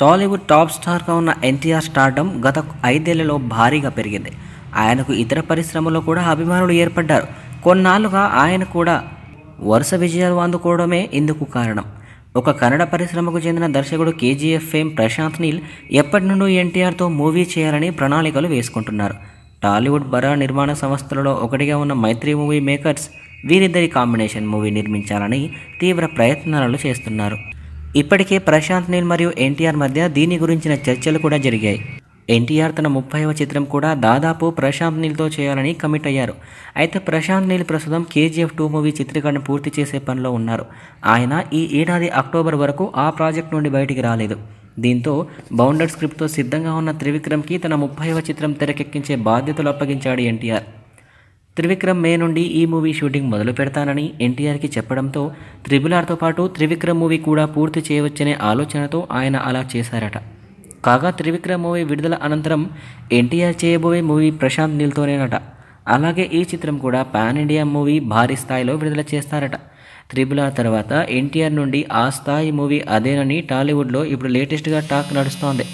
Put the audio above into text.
Tollywood top స్టార్గా ఉన్న NTR stardom గత ఐదేళ్లలో భారీగా పెరిగింది ఆయనకు ఇతర పరిశ్రమల్లో కూడా అభిమానులు ఏర్పడ్డారు కొన్నాళ్ళుగా ఆయన కూడా వరుస విజయాలు అందుకోవడమే ఇందుకు కారణం ఒక కన్నడ పరిశ్రమకు చెందిన దర్శకుడు కేజీఎఫ్ ఫేమ్ ప్రశాంత్ నీల్ ఎప్పటి నుండో ఎన్టీఆర్తో మూవీ చేయాలని ప్రణాళికలు వేసుకుంటున్నారు టాలీవుడ్ బరా నిర్మాణ సంస్థలలో ఒకటిగా ఉన్న మైత్రి మూవీ మేకర్స్ వీరిద్దరి కాంబినేషన్ మూవీ నిర్మించాలని తీవ్ర ప్రయత్నాలు చేస్తున్నారు ఇప్పటికే ప్రశాంత్ నీల్ మరియు ఎన్టీఆర్ మధ్య దీని గురించిన చర్చలు కూడా జరిగాయి ఎన్టీఆర్ తన ముప్పైవ చిత్రం కూడా దాదాపు ప్రశాంత్ నీల్తో చేయాలని కమిట్ అయ్యారు అయితే ప్రశాంత్ నీల్ ప్రస్తుతం కేజీఎఫ్ టూ మూవీ చిత్రీకరణ పూర్తి చేసే పనిలో ఉన్నారు ఆయన ఈ ఏడాది అక్టోబర్ వరకు ఆ ప్రాజెక్ట్ నుండి బయటికి రాలేదు దీంతో బౌండర్ స్క్రిప్ట్తో సిద్ధంగా ఉన్న త్రివిక్రమ్కి తన ముప్పైవ చిత్రం తెరకెక్కించే బాధ్యతలు అప్పగించాడు ఎన్టీఆర్ త్రివిక్రమ్ మే నుండి ఈ మూవీ షూటింగ్ మొదలు పెడతానని ఎన్టీఆర్కి చెప్పడంతో త్రిబులార్తో పాటు త్రివిక్రమ్ మూవీ కూడా పూర్తి చేయవచ్చనే ఆలోచనతో ఆయన అలా చేశారట కాగా త్రివిక్రమ్ మూవీ విడుదల అనంతరం ఎన్టీఆర్ చేయబోయే మూవీ ప్రశాంత్ నీల్తోనేనట అలాగే ఈ చిత్రం కూడా పాన్ ఇండియా మూవీ భారీ స్థాయిలో విడుదల చేస్తారట త్రిబులార్ తర్వాత ఎన్టీఆర్ నుండి ఆ స్థాయి మూవీ అదేనని టాలీవుడ్లో ఇప్పుడు లేటెస్ట్గా టాక్ నడుస్తోంది